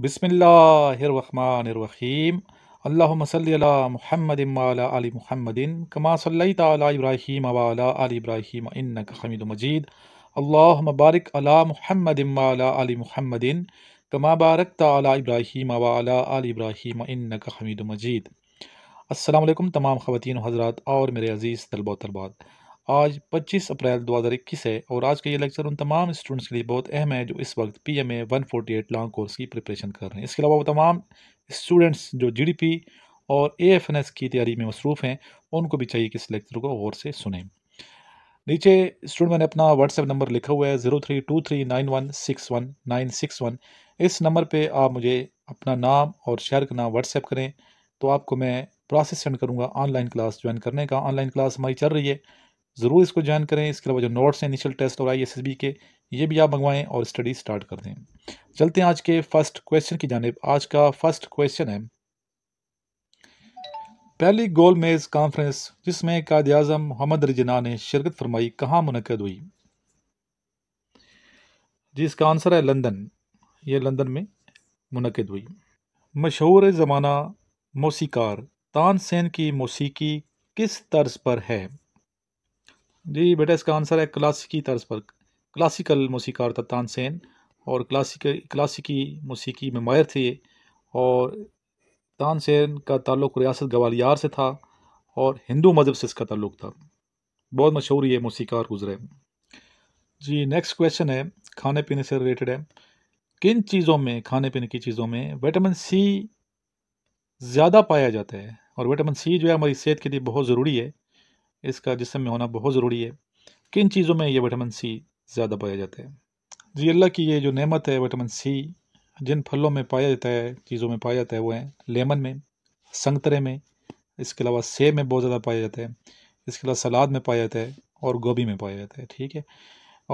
बसमीम अल्लामसल्ला महमद आल महमदिन कमा सल्ली तब्राहीम आल इब्राहीम इन्नक हमीद मजीद अल्लाह मबारक अला महमद आल महमदिन कमा बारक तला इब्राहीम आल इब्राहीम इन्नक हमीद मजीद अस्सलाम वालेकुम तमाम ख़वान हजरात और मेरे अज़ीज़ तलबा तलबात आज 25 अप्रैल 2021 है और आज का ये लेक्चर उन तमाम स्टूडेंट्स के लिए बहुत अहम है जो इस वक्त P M A one forty eight long course की प्रिपरेशन कर रहे हैं इसके अलावा वो तमाम स्टूडेंट्स जो जी डी पी और ए एफ एन एस की तैयारी में मसरूफ़ हैं उनको भी चाहिए कि इस लेक्चर को गौर से सुने नीचे स्टूडेंट मैंने अपना व्हाट्सएप नंबर लिखा हुआ है zero three two three nine one six one nine six one इस नंबर पे आप मुझे अपना नाम और शहर का नाम व्हाट्सएप करें तो आपको मैं प्रोसेस सेंड करूँगा ऑनलाइन क्लास ज्वाइन करने का ऑनलाइन क्लास हमारी चल रही है ज़रूर इसको ज्वाइन करें इसके अलावा जो नोट्स हैं इनिशियल टेस्ट और आई एस एस बी के ये भी आप मंगवाएं और स्टडी स्टार्ट कर दें चलते हैं आज के फर्स्ट क्वेश्चन की जानब आज का फर्स्ट क्वेश्चन है पहली गोल मेज़ कॉन्फ्रेंस जिसमें कायद अजम मोहम्मद रजना ने शिरकत फरमाई कहाँ मुनद हुई जी इसका आंसर है लंदन ये लंदन में मुनद हुई मशहूर ज़माना मौसीकार तानसेन की मौसीकी किस तर्ज पर है जी बेटा इसका आंसर है क्लासिकी तर्ज पर क्लासिकल मौसीकार था तानसेन और क्लासिक क्लासिकी मौसीकी में मायर थे और तानसेन का ताल्लुक रियासत ग्वालियार से था और हिंदू मजहब से इसका ताल्लुक था बहुत मशहूर ये मौसीकार गुजरे जी नेक्स्ट क्वेश्चन है खाने पीने से रिलेटेड है किन चीज़ों में खाने पीने की चीज़ों में विटामिन सी ज़्यादा पाया जाता है और विटामिन सी जो है हमारी सेहत के लिए बहुत ज़रूरी है इसका जिसम में होना बहुत ज़रूरी है किन चीज़ों में ये विटामिन सी ज़्यादा पाया जाता है जी अल्लाह की ये जो नेमत है विटामिन सी जिन फलों में पाया जाता है चीज़ों में पाया जाता है वो है लेमन में संतरे में इसके अलावा सेब में बहुत ज़्यादा पाया जाता है इसके अलावा सलाद में पाया जाता है और गोभी में पाया जाता है ठीक है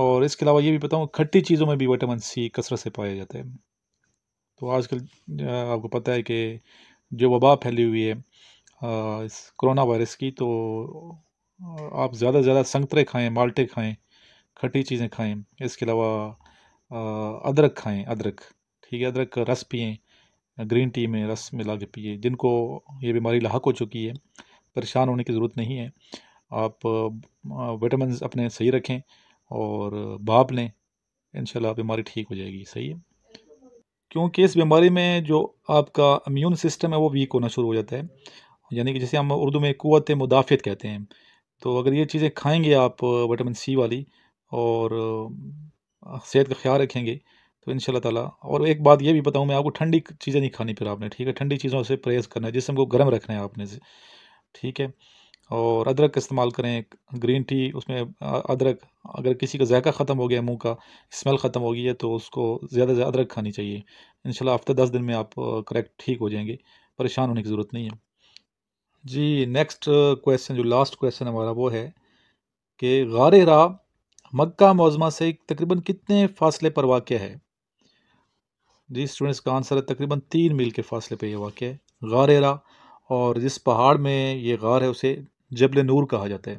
और इसके अलावा ये भी बताऊँ खट्टी चीज़ों में भी विटामिन सी कसरत से पाया जाता है तो आजकल आपको पता है कि जो वबा फैली हुई है इस कोरोना वायरस की तो आप ज़्यादा से ज़्यादा संतरे खाएं माल्टे खाएं खटी चीज़ें खाएं इसके अलावा अदरक खाएं अदरक ठीक है अदरक रस पिएं ग्रीन टी में रस मिला के पिए जिनको ये बीमारी लाक हो चुकी है परेशान होने की ज़रूरत नहीं है आप विटामिन अपने सही रखें और भाप लें इन बीमारी ठीक हो जाएगी सही है क्योंकि इस बीमारी में जो आपका इम्यून सिस्टम है वो वीक होना शुरू हो जाता है यानी कि जैसे हम उर्दू में कुत मुदाफ़ियत कहते हैं तो अगर ये चीज़ें खाएंगे आप विटामिन सी वाली और सेहत का ख्याल रखेंगे तो इन ताला और एक बात ये भी बताऊँ मैं आपको ठंडी चीज़ें नहीं खानी फिर आपने ठीक है ठंडी चीज़ों से परहेज़ करना है जिसम को गर्म रखना है आपने से ठीक है और अदरक का इस्तेमाल करें ग्रीन टी उसमें अदरक अगर किसी का जायका ख़त्म हो गया मुंह का स्मेल ख़त्म हो गई है तो उसको ज़्यादा से अदरक खानी चाहिए इन हफ्ते दस दिन में आप करेक्ट ठीक हो जाएंगे परेशान होने की ज़रूरत नहीं है जी नेक्स्ट क्वेश्चन जो लास्ट क्वेश्चन हमारा वो है कि गार मक्का मौजमा से तकरीबन कितने फासले पर वाक़ है जी स्टूडेंट्स का आंसर है तकरीबन तीन मील के फासले पर यह वाक़ है गार और जिस पहाड़ में ये गार है उसे जबल नूर कहा जाता है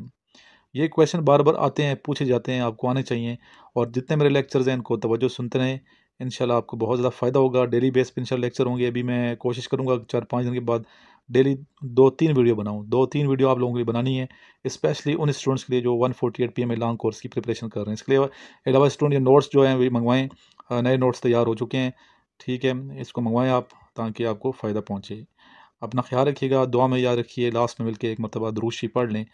ये क्वेश्चन बार बार आते हैं पूछे जाते हैं आपको आने चाहिए और जितने मेरे लेक्चर्स हैं इनको तवज्जो सुनते रहें इंशाल्लाह आपको बहुत ज़्यादा फ़ायदा होगा डेली बेस पर इन लेक्चर होंगे अभी मैं कोशिश करूँगा चार पाँच दिन के बाद डेली दो तीन वीडियो बनाऊँ दो तीन वीडियो आप लोगों के लिए बनानी है स्पेशली उन स्टूडेंट्स के लिए जो 148 forty eight P long course की प्रिपरेशन कर रहे हैं इसके लिए अलावा स्टूडेंट नोट्स जो हैं वे मंगवाएँ नए नोट्स तैयार हो चुके हैं ठीक है इसको मंगवाएँ आप ताकि आपको फ़ायदा पहुँचे अपना ख्याल रखिएगा दुआ में याद रखिए लास्ट में मिलकर एक मरतबा रूशी पढ़ लें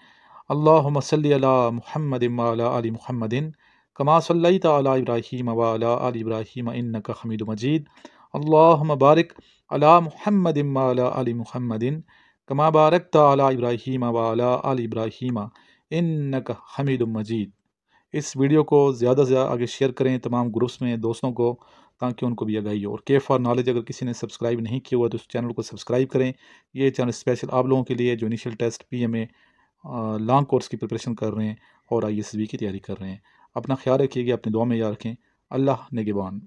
अल्लाह मसल महमद अली महमदिन कमा सल्ला तब्राहिम वाला अली इब्राहिम इन्न का हमीद मजीद अल्लाह मबारक अला महमद अली महमदिन कमा बारक तला इब्राहिम वाला अल इब्राहिम इन हमीद मजीद इस वीडियो को ज़्यादा से ज़्यादा आगे शेयर करें तमाम ग्रुप्स में दोस्तों को ताकि उनको भी आगाही हो और के फॉर नॉलेज अगर किसी ने सब्सक्राइब नहीं किया हुआ तो उस चैनल को सब्सक्राइब करें ये चैनल स्पेशल आप लोगों के लिए जो initial test P M A long course की प्रिपरेशन कर रहे हैं और आई एस बी की तैयारी कर रहे हैं अपना ख्याल रखिएगा अपने दुआ में याद रखें अल्लाह नगेबान